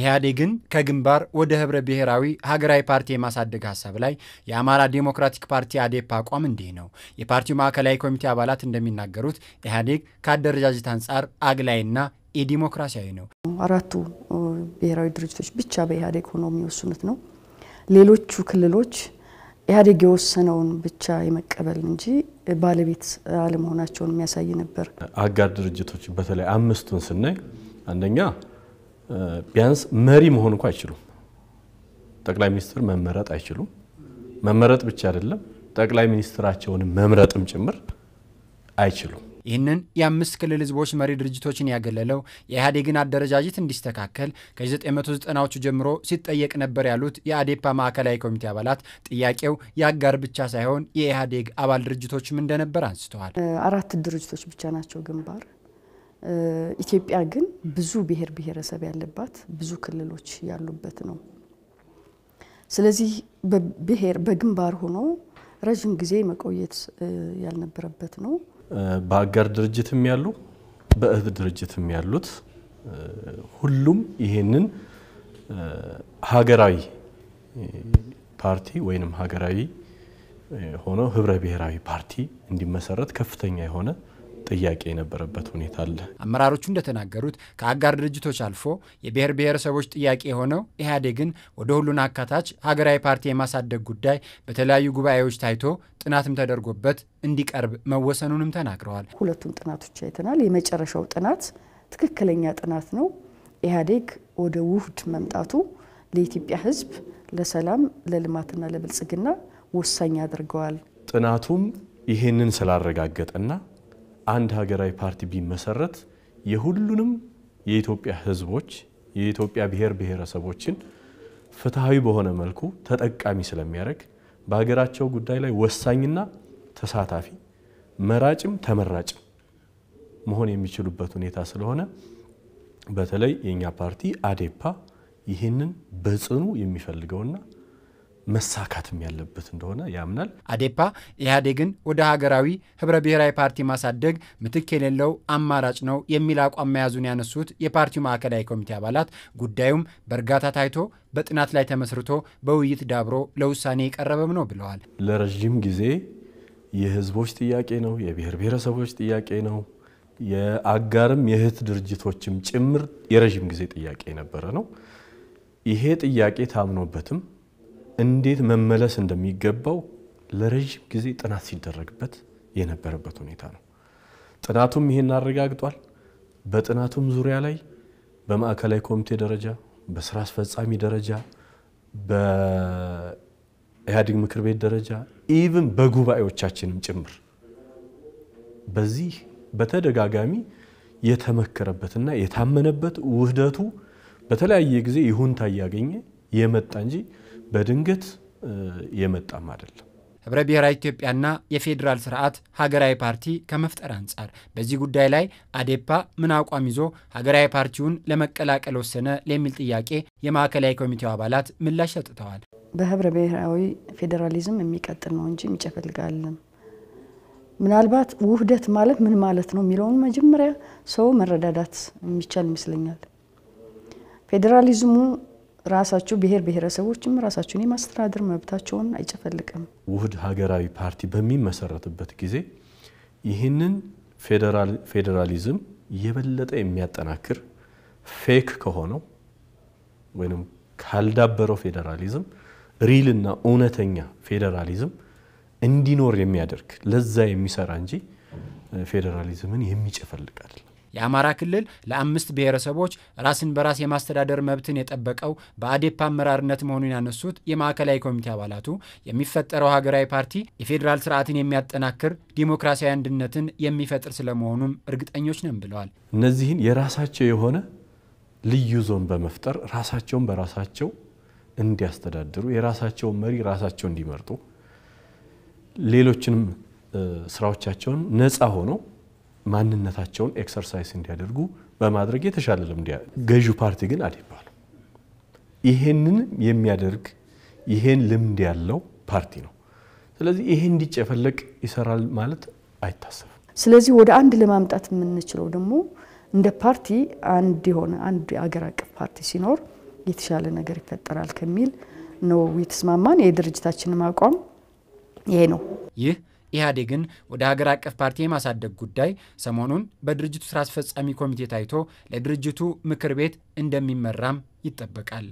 ኢህአዴግን ከግንባር ወደ ህብረ ብሔራዊ ሀገራዊ ፓርቲ የማሳደግ ሀሳብ ላይ የአማራ ዴሞክራቲክ ፓርቲ አዴፓ አቋም እንዲህ ነው። የፓርቲው ማዕከላዊ ኮሚቴ አባላት እንደሚናገሩት ኢህአዴግ ከአደረጃጀት አንጻር አግላይና ኢዲሞክራሲያዊ ነው። አራቱ ብሔራዊ ድርጅቶች ብቻ በኢህአዴግ ሆነው የሚወስኑት ነው። ሌሎቹ ክልሎች ኢህአዴግ የወሰነውን ብቻ የመቀበል እንጂ ባለቤት አለመሆናቸውን የሚያሳይ ነበር። አጋር ድርጅቶች በተለይ አምስቱን ስናይ አንደኛ ቢያንስ መሪ መሆን እንኳ አይችሉም። ጠቅላይ ሚኒስትር መመረጥ አይችሉም። መመረጥ ብቻ አይደለም ጠቅላይ ሚኒስትራቸውን መምረጥም ጭምር አይችሉም። ይህንን የአምስት ክልል ህዝቦች መሪ ድርጅቶችን ያገለለው የኢህአዴግን አደረጃጀት እንዲስተካከል ከ1990ዎቹ ጀምሮ ሲጠየቅ ነበር ያሉት የአዴፓ ማዕከላዊ ኮሚቴ አባላት ጥያቄው የአጋር ብቻ ሳይሆን የኢህአዴግ አባል ድርጅቶችም እንደነበር አንስተዋል። አራት ድርጅቶች ብቻ ናቸው ግንባር ኢትዮጵያ ግን ብዙ ብሔር ብሔረሰብ ያለባት ብዙ ክልሎች ያሉበት ነው። ስለዚህ ብሔር በግንባር ሆኖ ረዥም ጊዜ መቆየት ያልነበረበት ነው። በአጋር ድርጅትም ያሉ በእህት ድርጅትም ያሉት ሁሉም ይሄንን ሀገራዊ ፓርቲ ወይንም ሀገራዊ ሆኖ ህብረ ብሔራዊ ፓርቲ እንዲመሰረት ከፍተኛ የሆነ ጥያቄ የነበረበት ሁኔታ አለ። አመራሮቹ እንደተናገሩት ከአጋር ድርጅቶች አልፎ የብሔር ብሔረሰቦች ጥያቄ የሆነው ኢህአዴግን ወደ ሁሉን አካታች ሀገራዊ ፓርቲ የማሳደግ ጉዳይ በተለያዩ ጉባኤዎች ታይቶ ጥናትም ተደርጎበት እንዲቀርብ መወሰኑንም ተናግረዋል። ሁለቱም ጥናቶች አይተናል። የመጨረሻው ጥናት ትክክለኛ ጥናት ነው። ኢህአዴግ ወደ ውህድ መምጣቱ ለኢትዮጵያ ህዝብ ለሰላም ለልማትና ለብልጽግና ወሳኝ አድርገዋል። ጥናቱም ይህንን ስላረጋገጠና አንድ ሀገራዊ ፓርቲ ቢመሰረት የሁሉንም የኢትዮጵያ ህዝቦች የኢትዮጵያ ብሔር ብሔረሰቦችን ፍትሐዊ በሆነ መልኩ ተጠቃሚ ስለሚያደርግ በሀገራቸው ጉዳይ ላይ ወሳኝና ተሳታፊ መራጭም ተመራጭም መሆን የሚችሉበት ሁኔታ ስለሆነ በተለይ የእኛ ፓርቲ አዴፓ ይህንን በጽኑ የሚፈልገውና መሳካትም ያለበት እንደሆነ ያምናል። አዴፓ ኢህአዴግን ወደ ሀገራዊ ህብረ ብሔራዊ ፓርቲ ማሳደግ ምትክ የሌለው አማራጭ ነው የሚል አቋም መያዙን ያነሱት የፓርቲው ማዕከላዊ ኮሚቴ አባላት ጉዳዩም በእርጋታ ታይቶ በጥናት ላይ ተመስርቶ በውይይት ዳብሮ ለውሳኔ የቀረበም ነው ብለዋል። ለረዥም ጊዜ የህዝቦች ጥያቄ ነው፣ የብሔር ብሔረሰቦች ጥያቄ ነው፣ የአጋርም የእህት ድርጅቶችም ጭምር የረዥም ጊዜ ጥያቄ የነበረ ነው። ይሄ ጥያቄ ታምኖበትም እንዴት መመለስ እንደሚገባው ለረዥም ጊዜ ጥናት ሲደረግበት የነበረበት ሁኔታ ነው። ጥናቱም ይሄን አረጋግጧል። በጥናቱም ዙሪያ ላይ በማዕከላዊ ኮሚቴ ደረጃ፣ በስራ አስፈጻሚ ደረጃ፣ በኢህአዴግ ምክር ቤት ደረጃ ኢቭን በጉባኤዎቻችንም ጭምር በዚህ በተደጋጋሚ የተመከረበትና የታመነበት ውህደቱ በተለያየ ጊዜ ይሁንታ እያገኘ የመጣ እንጂ በድንገት የመጣም አይደለም። ህብረ ብሔራዊ ኢትዮጵያና የፌዴራል ስርዓት ሀገራዊ ፓርቲ ከመፍጠር አንጻር በዚህ ጉዳይ ላይ አዴፓ ምን አቋም ይዞ ሀገራዊ ፓርቲውን ለመቀላቀል ወሰነ ለሚል ጥያቄ የማዕከላዊ ኮሚቴው አባላት ምላሽ ሰጥተዋል። በህብረ ብሔራዊ ፌዴራሊዝም የሚቀጥል ነው እንጂ የሚጨፈልጋለን ምናልባት ውህደት ማለት ምን ማለት ነው የሚለውን መጀመሪያ ሰው መረዳዳት የሚቻል ይመስለኛል። ፌዴራሊዝሙ ራሳቸው ብሔር ብሔረሰቦችም ራሳቸውን የማስተዳደር መብታቸውን አይጨፈልቅም። ውህድ ሀገራዊ ፓርቲ በሚመሰረትበት ጊዜ ይህንን ፌዴራሊዝም የበለጠ የሚያጠናክር ፌክ ከሆነው ወይም ካልዳበረው ፌዴራሊዝም ሪልና እውነተኛ ፌዴራሊዝም እንዲኖር የሚያደርግ ለዛ የሚሰራ እንጂ ፌዴራሊዝምን የሚጨፈልቅ አይደለም። የአማራ ክልል ለአምስት ብሔረሰቦች ራስን በራስ የማስተዳደር መብትን የጠበቀው በአዴፓ አመራርነት መሆኑን ያነሱት የማዕከላዊ ኮሚቴ አባላቱ የሚፈጠረው ሀገራዊ ፓርቲ የፌዴራል ስርዓትን የሚያጠናክር ዲሞክራሲያዊ አንድነትን የሚፈጥር ስለመሆኑም እርግጠኞች ነን ብለዋል። እነዚህን የራሳቸው የሆነ ልዩ ዞን በመፍጠር ራሳቸውን በራሳቸው እንዲያስተዳድሩ የራሳቸውን መሪ ራሳቸው እንዲመርጡ ሌሎችንም ስራዎቻቸውን ነፃ ሆነው ማንነታቸውን ኤክሰርሳይዝ እንዲያደርጉ በማድረግ የተሻለ ልምድ ገዢው ፓርቲ ግን አዴፓ ነው። ይሄንን የሚያደርግ ይሄን ልምድ ያለው ፓርቲ ነው። ስለዚህ ይሄ እንዲጨፈለቅ ይሰራል ማለት አይታሰብም። ስለዚህ ወደ አንድ ለማምጣት የምንችለው ደግሞ እንደ ፓርቲ አንድ የሆነ አንድ አገር አቀፍ ፓርቲ ሲኖር የተሻለ ነገር ይፈጠራል ከሚል ነው የተስማማን። የድርጅታችንም አቋም ይሄ ነው። ይህ ኢህአዴግን ወደ ሀገር አቀፍ ፓርቲ የማሳደግ ጉዳይ ሰሞኑን በድርጅቱ ስራ አስፈጻሚ ኮሚቴ ታይቶ ለድርጅቱ ምክር ቤት እንደሚመራም ይጠበቃል።